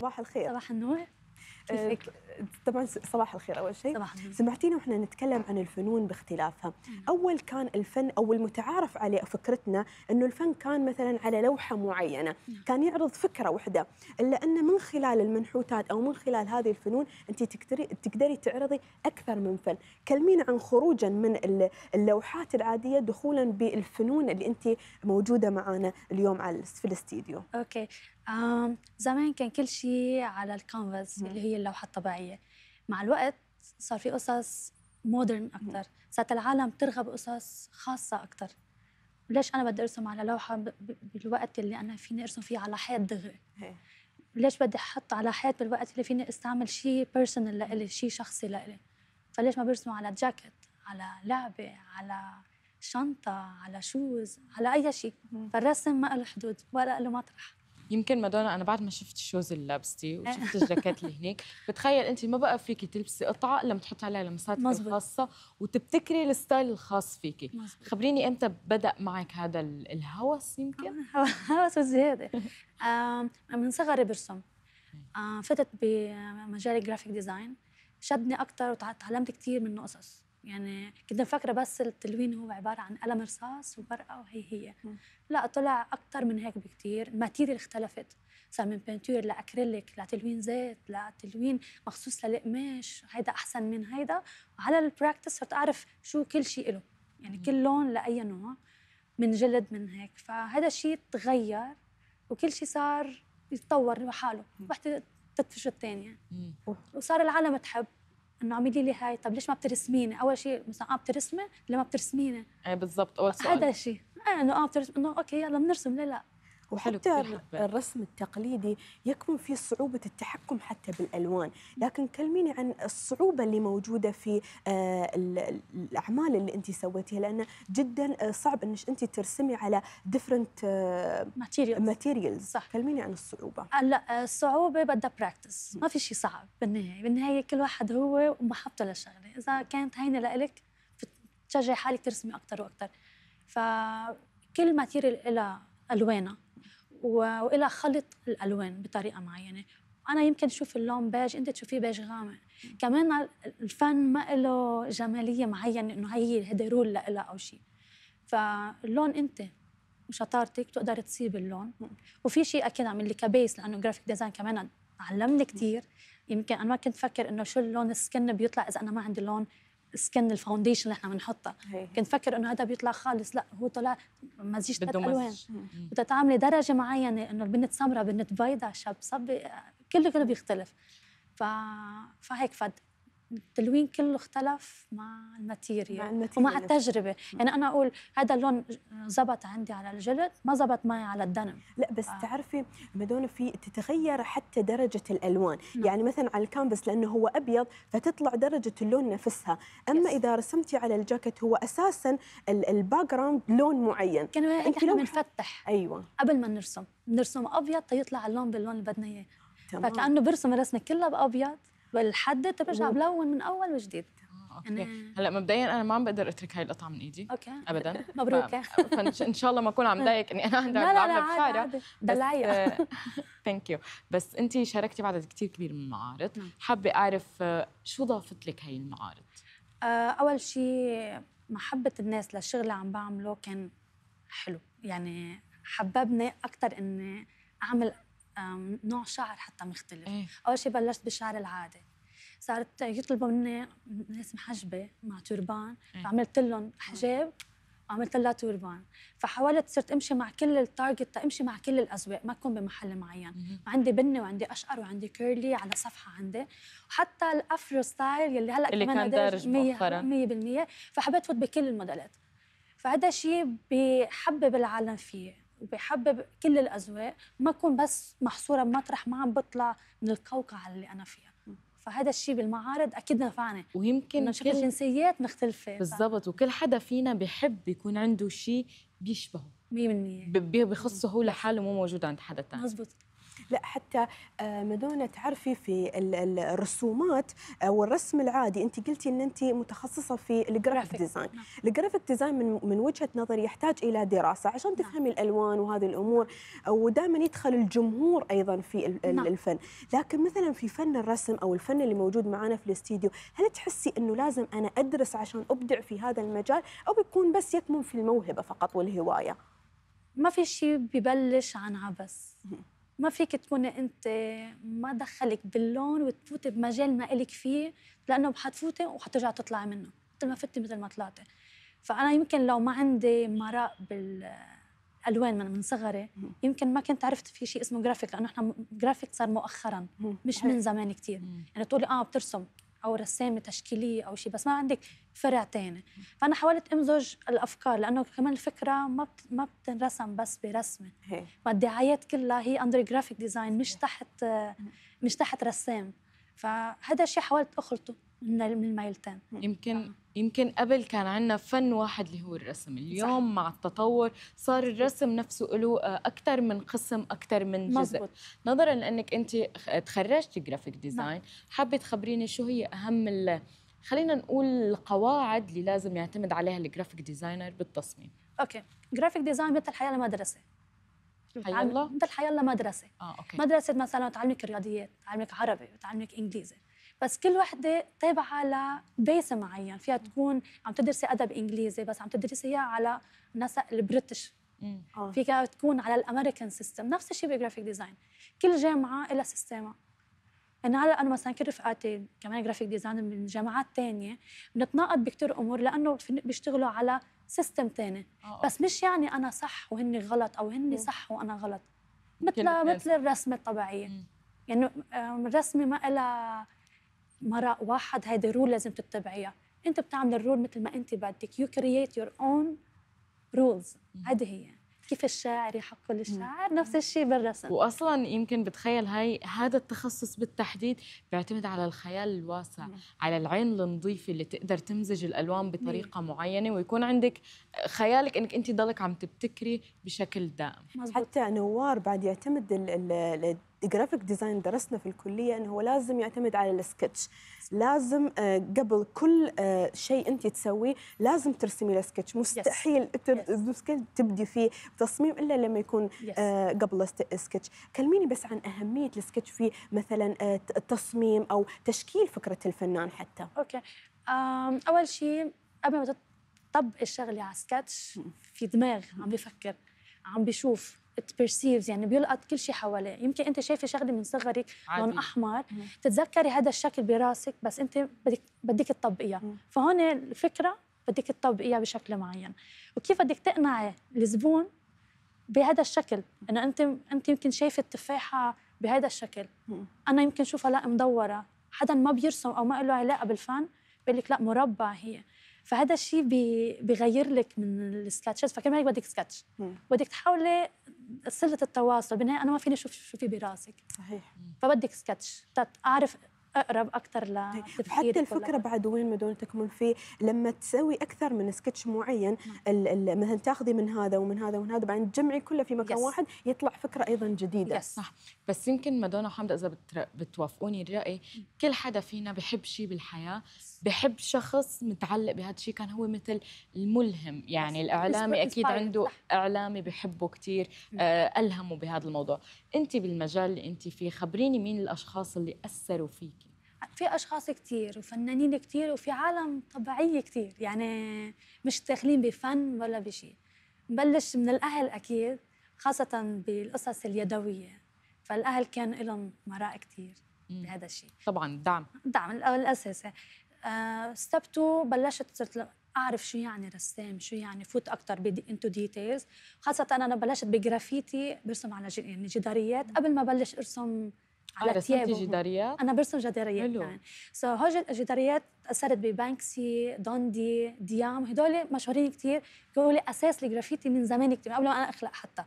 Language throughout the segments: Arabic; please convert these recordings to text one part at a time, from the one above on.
صباح الخير صباح النور كيفك؟ آه، طبعا صباح الخير اول شيء سمعتينا واحنا نتكلم عن الفنون باختلافها اول كان الفن او المتعارف عليه فكرتنا انه الفن كان مثلا على لوحه معينه كان يعرض فكره واحده الا انه من خلال المنحوتات او من خلال هذه الفنون انت تقدري تقدري تعرضي اكثر من فن كلمينا عن خروجا من اللوحات العاديه دخولا بالفنون اللي انت موجوده معنا اليوم على في الاستديو اوكي آه زمان كان كل شيء على الكانفاس اللي هي اللوحه الطبيعيه مع الوقت صار في قصص مودرن اكثر صارت العالم ترغب قصص خاصه اكثر ليش انا بدي ارسم على لوحه بالوقت اللي انا فيني ارسم فيه على حيط دغري إيه. ليش بدي احط على حيط بالوقت اللي فيني استعمل شيء بيرسونال لإلي شيء شخصي لإلي فليش ما برسمه على جاكيت على لعبه على شنطه على شوز على اي شيء فالرسم ما له حدود ولا له مطرح يمكن مادونا انا بعد ما شفت الشوز اللي لابستي وشفت الجاكيت اللي هناك بتخيل انت ما بقى فيكي تلبسي قطعه الا تحطي عليها لمساتك الخاصه وتبتكري الستايل الخاص فيكي مزبوط. خبريني امتى بدا معك هذا الهوس يمكن آه، هوس وزياده من صغري برسم فتت بمجال الجرافيك ديزاين شدني اكثر وتعلمت كثير منه قصص يعني كنا مفكره بس التلوين هو عباره عن قلم رصاص وورقه وهي هي لا طلع اكثر من هيك بكثير الماتيريال اختلفت صار من بينتور لاكريليك لتلوين زيت لتلوين مخصوص للقماش هيدا احسن من هيدا وعلى البراكتس صرت اعرف شو كل شيء له يعني كل لون لاي نوع من جلد من هيك فهذا الشيء تغير وكل شيء صار يتطور لحاله وحده تدفش الثانيه وصار العالم تحب انه اعملي لي هاي طب ليش ما بترسميني اول شيء مثلا اه بترسمي ليه ما بترسميني ايه بالضبط اول سؤال هذا شيء إيه، انه اه بترسم انه اوكي يلا بنرسم لا لا وحتى الرسم التقليدي يكمن في صعوبة التحكم حتى بالألوان لكن كلميني عن الصعوبة اللي موجودة في آه، الأعمال اللي أنت سويتيها لأن جدا آه، صعب أنك أنت ترسمي على different ماتيريالز آه، صح كلميني عن الصعوبة لا الصعوبة بدها براكتس ما في شيء صعب بالنهاية بالنهاية كل واحد هو ومحبته للشغلة إذا كانت هينة لإلك بتشجعي حالك ترسمي أكثر وأكثر فكل ماتيريال لها ألوانها والى خلط الالوان بطريقه معينه انا يمكن شوف اللون بيج انت تشوفيه بيج غامق كمان الفن ما له جماليه معينه انه هي هيدي رول لإلها او شيء فاللون انت وشطارتك تقدر تصيب اللون وفي شيء اكيد عم اللي كبيس لانه جرافيك ديزاين كمان علمني كثير يمكن انا ما كنت فكر انه شو اللون السكن بيطلع اذا انا ما عندي لون سكن الفاونديشن اللي احنا بنحطها كنت فكر انه هذا بيطلع خالص لا هو طلع مزيج ثلاث الوان بدها تعملي درجه معينه انه البنت سمراء بنت بيضاء شاب صبي كله كله بيختلف ف... فهيك فد التلوين كله اختلف مع الماتيريال, مع الماتيريال ومع التجربه يعني انا اقول هذا اللون زبط عندي على الجلد ما زبط معي على الدنم لا بس آه. تعرفي مدونة في تتغير حتى درجه الالوان نعم. يعني مثلا على الكانفاس لانه هو ابيض فتطلع درجه اللون نفسها اما يس. اذا رسمتي على الجاكيت هو اساسا الباك جراوند لون معين كانوا احنا بنفتح ايوه قبل ما نرسم نرسم ابيض تيطلع اللون باللون اللي بدنا اياه فكانه برسم الرسمه كلها بابيض بالحد تبرجع بلون من اول وجديد آه، اوكي أنا... هلا مبدئيا انا ما عم بقدر اترك هاي القطعه من ايدي اوكي ابدا مبروكه ف... شاء الله ما اكون عم ضايق اني انا عندي عم بعملها بشعرها دلعيها ثانك يو بس انت شاركتي بعدد كثير كبير من المعارض نعم. حابه اعرف آه، شو ضافت لك هاي المعارض آه، اول شيء محبه الناس للشغل اللي عم بعمله كان حلو يعني حببني اكثر اني اعمل نوع شعر حتى مختلف إيه؟ اول شيء بلشت بالشعر العادي صارت يطلبوا مني ناس محجبه مع تربان إيه؟ فعملت لهم آه. حجاب وعملت لها توربان فحاولت صرت امشي مع كل التارجت امشي مع كل الاذواق ما اكون بمحل معين عندي بني وعندي اشقر وعندي كيرلي على صفحه عندي وحتى الافرو ستايل يلي هلا اللي كمان دارج مؤخرا 100% فحبيت فوت بكل الموديلات فهذا شيء بحبب العالم فيه وبحبب كل الاذواق ما اكون بس محصوره بمطرح ما عم بطلع من القوقعه اللي انا فيها فهذا الشيء بالمعارض اكيد نفعني ويمكن نشوف كل... جنسيات مختلفه بالضبط وكل حدا فينا بحب يكون عنده شيء بيشبهه 100% بخصه هو لحاله مو موجود عند حدا ثاني مزبوط لا حتى آه، مدونة تعرفي في الرسومات او آه، الرسم العادي انت قلتي ان انت متخصصه في الجرافيك ديزاين الجرافيك ديزاين من وجهه نظري يحتاج الى دراسه عشان نعم. تفهمي الالوان وهذه الامور آه، ودائما يدخل الجمهور ايضا في نعم. الفن لكن مثلا في فن الرسم او الفن اللي موجود معنا في الاستديو هل تحسي انه لازم انا ادرس عشان ابدع في هذا المجال او بيكون بس يكمن في الموهبه فقط والهوايه ما في شيء ببلش عن عبس ما فيك تكون انت ما دخلك باللون وتفوتي بمجال ما الك فيه لانه حتفوتي وحترجع تطلعي منه مثل ما فتي مثل ما طلعتي فانا يمكن لو ما عندي مراء بالالوان من من صغري يمكن ما كنت عرفت في شيء اسمه جرافيك لانه احنا جرافيك صار مؤخرا مش من زمان كثير يعني تقولي اه بترسم او رسامه تشكيليه او شيء بس ما عندك فرع تاني فانا حاولت امزج الافكار لانه كمان الفكره ما بت... ما بتنرسم بس برسمه ما الدعايات كلها هي اندر جرافيك ديزاين مش تحت مش تحت رسام فهذا الشيء حاولت اخلطه من الميلتين يمكن يمكن قبل كان عندنا فن واحد اللي هو الرسم اليوم صح. مع التطور صار الرسم نفسه له آه، أكثر من قسم أكثر من جزء مزبوط. نظرا لأنك أنت تخرجتي جرافيك ديزاين نعم. حابة تخبريني شو هي أهم خلينا نقول القواعد اللي لازم يعتمد عليها الجرافيك ديزاينر بالتصميم اوكي جرافيك ديزاين مثل الحياه مدرسه مثل الحياه مدرسه اه اوكي مدرسه مثلا تعلمك رياضيات تعلمك عربي تعلمك انجليزي بس كل وحده تابعه لبيس معين فيها تكون عم تدرسي ادب انجليزي بس عم تدرسيها على نسق البريتش آه. فيك تكون على الامريكان سيستم نفس الشيء بالجرافيك ديزاين كل جامعه لها سيستمها انا هلا انا مثلا كل رفقاتي كمان جرافيك ديزاين من جامعات ثانيه بنتناقض بكثير امور لانه بيشتغلوا على سيستم ثاني آه، آه. بس مش يعني انا صح وهن غلط او هن صح وانا غلط مثل مثل الرسمه الطبيعيه يعني الرسمه ما لها مرق واحد هيدي الرول لازم تتبعيها انت بتعمل الرول مثل ما انت بدك يو كرييت يور اون رولز هذه هي كيف الشاعر يحق للشاعر نفس الشيء بالرسم واصلا يمكن بتخيل هاي هذا التخصص بالتحديد بيعتمد على الخيال الواسع مم. على العين النظيفه اللي تقدر تمزج الالوان بطريقه مم. معينه ويكون عندك خيالك انك انت ضلك عم تبتكري بشكل دائم مزبوط. حتى نوار بعد يعتمد الجرافيك ديزاين درسنا في الكليه انه هو لازم يعتمد على السكتش لازم آه، قبل كل آه، شيء انت تسويه لازم ترسمي له سكتش مستحيل yes. yes. تبدي فيه التصميم الا لما يكون yes. آه، قبل السكتش كلميني بس عن اهميه السكتش في مثلا آه، التصميم او تشكيل فكره الفنان حتى اوكي اول شيء قبل ما تطبق الشغله على سكتش في دماغ عم بفكر عم بشوف بيرسيفز يعني بيلقط كل شيء حواليه يمكن انت شايفه شغله من صغرك لون احمر تتذكري هذا الشكل براسك بس انت بدك بدك تطبقيها فهون الفكره بدك تطبقيها بشكل معين وكيف بدك تقنعي الزبون بهذا الشكل انه انت انت يمكن شايفه التفاحه بهذا الشكل انا يمكن شوفها لا مدوره حدا ما بيرسم او ما له علاقه بالفن بيقول لك لا مربع هي فهذا الشيء بغير لك من السكتشز فكمان هيك بدك سكتش بدك تحاولي صله التواصل بالنهايه انا ما فيني اشوف شو في براسك صحيح فبدك سكتش اعرف اقرب اكثر ل إيه، حتى الفكره بعد وين مدون تكمن فيه لما تسوي اكثر من سكتش معين نعم. مثلا تاخذي من هذا ومن هذا ومن هذا بعدين تجمعي كله في مكان يس. واحد يطلع فكره ايضا جديده يس. صح بس يمكن مادونا وحمد اذا بتوافقوني الراي كل حدا فينا بحب شيء بالحياه بحب شخص متعلق بهذا الشيء كان هو مثل الملهم يعني الاعلامي اكيد عنده اعلامي بحبه كثير آه، الهمه بهذا الموضوع انت بالمجال اللي انت فيه خبريني مين الاشخاص اللي اثروا فيكي في اشخاص كثير وفنانين كثير وفي عالم طبيعيه كثير يعني مش داخلين بفن ولا بشيء بلش من الاهل اكيد خاصه بالقصص اليدويه فالاهل كان لهم مراء كثير بهذا الشيء طبعا دعم دعم الاساسي أه ستيب 2 بلشت صرت اعرف شو يعني رسام شو يعني فوت اكثر بدي انتو ديتيلز خاصه انا بلشت بجرافيتي برسم على يعني جداريات قبل ما بلش ارسم على آه، رسمتي جداريات؟ أنا برسم جداريات حلو. يعني سو so, هول الجداريات تأثرت ببانكسي، دوندي، ديام هدول مشهورين كثير هدول أساس الجرافيتي من زمان كثير قبل ما أنا أخلق حتى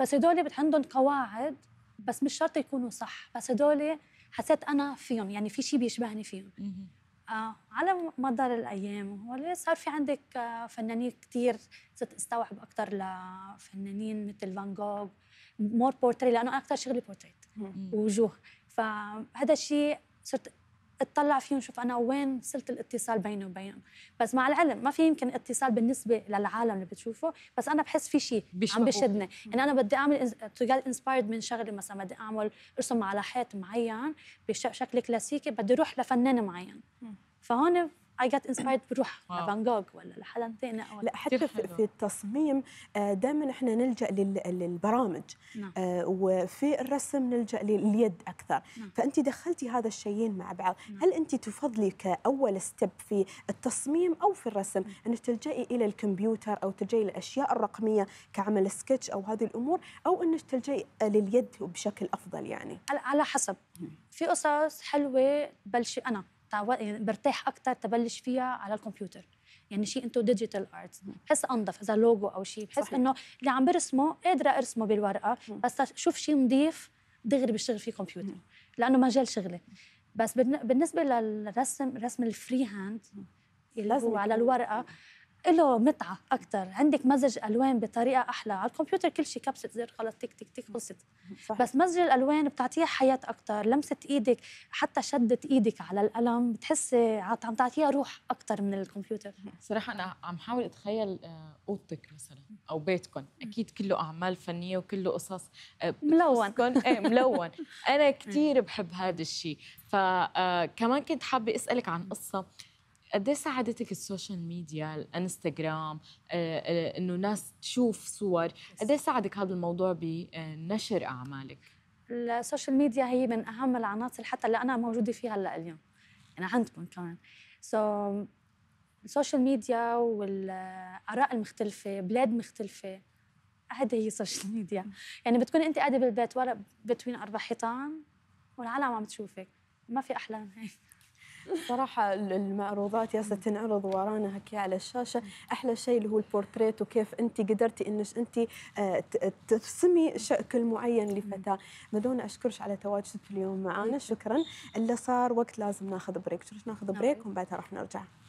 بس هدول عندهم قواعد بس مش شرط يكونوا صح بس هدول حسيت أنا فيهم يعني في شيء بيشبهني فيهم آه على مدار الايام هو صار في عندك آه فنانين كثير صرت استوعب اكثر لفنانين مثل فان جوغ مور بورتري لانه انا اكثر شغلي بورتريت ووجوه فهذا الشيء صرت اطلع فيهم شوف انا وين صرت الاتصال بيني وبينهم بس مع العلم ما في يمكن اتصال بالنسبه للعالم اللي بتشوفه بس انا بحس في شيء عم بشدني يعني انا بدي اعمل تو انسبايرد من شغله مثلا بدي اعمل ارسم على حيط معين بشكل كلاسيكي بدي اروح لفنان معين فهون اي جت انسبايرد بروح لفان آه. جوج ولا لحدا ثاني او لا حتى في, في التصميم آه، دائما احنا نلجا للبرامج نعم. آه، وفي الرسم نلجا لليد اكثر نعم. فانت دخلتي هذا الشيئين مع بعض نعم. هل انت تفضلي كاول ستيب في التصميم او في الرسم نعم. انك تلجئي الى الكمبيوتر او تلجئي للاشياء الرقميه كعمل سكتش او هذه الامور او انك تلجئي لليد بشكل افضل يعني على حسب نعم. في قصص حلوه بلشي انا يعني برتاح اكثر تبلش فيها على الكمبيوتر يعني شيء انتو ديجيتال ارت بحس انظف اذا لوجو او شيء بحس انه اللي عم برسمه قادره ارسمه بالورقه بس شوف شيء نظيف دغري بشتغل فيه كمبيوتر لانه مجال شغلي بس بالنسبه للرسم رسم الفري هاند اللي هو على الورقه له متعه اكثر عندك مزج الوان بطريقه احلى على الكمبيوتر كل شيء كبسه زر خلص تك تك تك خلصت بس مزج الالوان بتعطيها حياه اكثر لمسه ايدك حتى شده ايدك على القلم بتحسي عم تعطيها روح اكثر من الكمبيوتر صراحه انا عم حاول اتخيل آه، اوضتك مثلا او بيتكم اكيد كله اعمال فنيه وكله قصص آه، ملون ايه ملون انا كثير بحب هذا الشيء فكمان آه، كنت حابه اسالك عن قصه قد ايه ساعدتك السوشيال ميديا الانستغرام آه، آه، انه ناس تشوف صور قد ايه ساعدك هذا الموضوع بنشر آه، اعمالك السوشيال ميديا هي من اهم العناصر حتى اللي انا موجوده فيها هلا اليوم انا يعني عندكم كمان سو السوشيال ميديا والاراء المختلفه بلاد مختلفه هذه إيه هي السوشيال ميديا يعني بتكون انت قاعده بالبيت ورا بتوين اربع حيطان والعالم عم تشوفك ما في احلى من هيك صراحة المعروضات ياسة تنعرض ورانا هكي على الشاشة أحلى شيء اللي هو البورتريت وكيف أنت قدرتي أنك أنت آه، ترسمي شكل معين لفتاة مدون أشكرش على تواجدك اليوم معنا شكرا اللي صار وقت لازم ناخذ بريك ناخذ نعم. بريك ومن بعدها راح نرجع